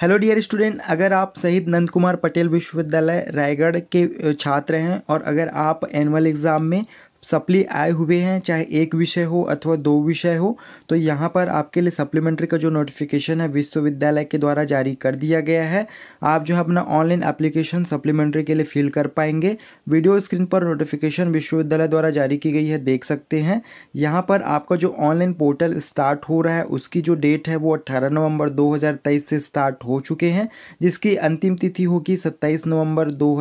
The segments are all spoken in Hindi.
हेलो डियर स्टूडेंट अगर आप शहीद नंद कुमार पटेल विश्वविद्यालय रायगढ़ के छात्र हैं और अगर आप एनुअल एग्ज़ाम में सप्ली आए हुए हैं चाहे एक विषय हो अथवा दो विषय हो तो यहाँ पर आपके लिए सप्लीमेंट्री का जो नोटिफिकेशन है विश्वविद्यालय के द्वारा जारी कर दिया गया है आप जो है अपना ऑनलाइन एप्लीकेशन सप्लीमेंट्री के लिए फिल कर पाएंगे वीडियो स्क्रीन पर नोटिफिकेशन विश्वविद्यालय द्वारा जारी की गई है देख सकते हैं यहाँ पर आपका जो ऑनलाइन पोर्टल स्टार्ट हो रहा है उसकी जो डेट है वो अट्ठारह नवम्बर दो से स्टार्ट हो चुके हैं जिसकी अंतिम तिथि होगी सत्ताईस नवम्बर दो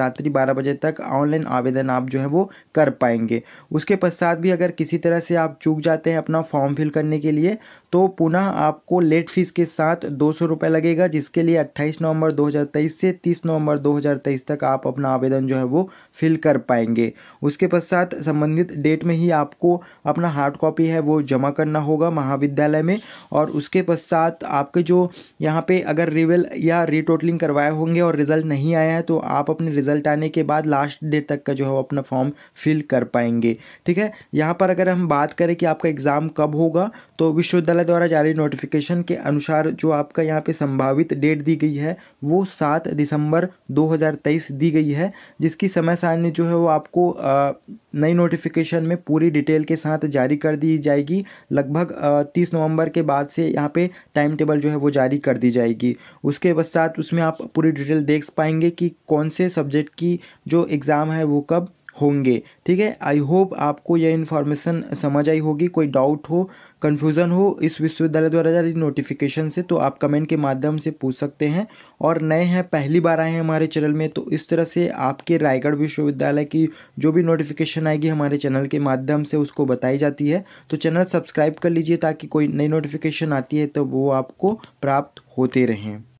रात्रि बारह बजे तक ऑनलाइन आवेदन आप जो है वो कर पाएंगे उसके पश्चात भी अगर किसी तरह से आप चूक जाते हैं अपना फॉर्म फिल करने के लिए तो पुनः आपको लेट फीस के साथ दो सौ रुपये लगेगा जिसके लिए अट्ठाईस नवंबर दो हज़ार तेईस से तीस नवंबर दो हज़ार तेईस तक आप अपना आवेदन जो है वो फिल कर पाएंगे उसके पश्चात संबंधित डेट में ही आपको अपना हार्ड कॉपी है वो जमा करना होगा महाविद्यालय में और उसके पश्चात आपके जो यहाँ पे अगर रिवेल या रिटोटलिंग करवाए होंगे और रिज़ल्ट नहीं आया है तो आप अपने रिज़ल्ट आने के बाद लास्ट डेट तक का जो है अपना फॉर्म फिल कर पाएंगे ठीक है यहाँ पर अगर हम बात करें कि आपका एग्ज़ाम कब होगा तो विश्वविद्यालय द्वारा जारी नोटिफिकेशन के अनुसार जो आपका यहाँ पे संभावित डेट दी गई है वो सात दिसंबर 2023 दी गई है जिसकी समय सारणी जो है वो आपको नई नोटिफिकेशन में पूरी डिटेल के साथ जारी कर दी जाएगी लगभग तीस नवम्बर के बाद से यहाँ पर टाइम टेबल जो है वो जारी कर दी जाएगी उसके पश्चात उसमें आप पूरी डिटेल देख पाएंगे कि कौन से सब्जेक्ट की जो एग्ज़ाम है वो कब होंगे ठीक है आई होप आपको यह इन्फॉर्मेशन समझ आई होगी कोई डाउट हो कन्फ्यूज़न हो इस विश्वविद्यालय द्वारा जारी नोटिफिकेशन से तो आप कमेंट के माध्यम से पूछ सकते हैं और नए हैं पहली बार आए हैं हमारे चैनल में तो इस तरह से आपके रायगढ़ विश्वविद्यालय की जो भी नोटिफिकेशन आएगी हमारे चैनल के माध्यम से उसको बताई जाती है तो चैनल सब्सक्राइब कर लीजिए ताकि कोई नई नोटिफिकेशन आती है तो वो आपको प्राप्त होते रहें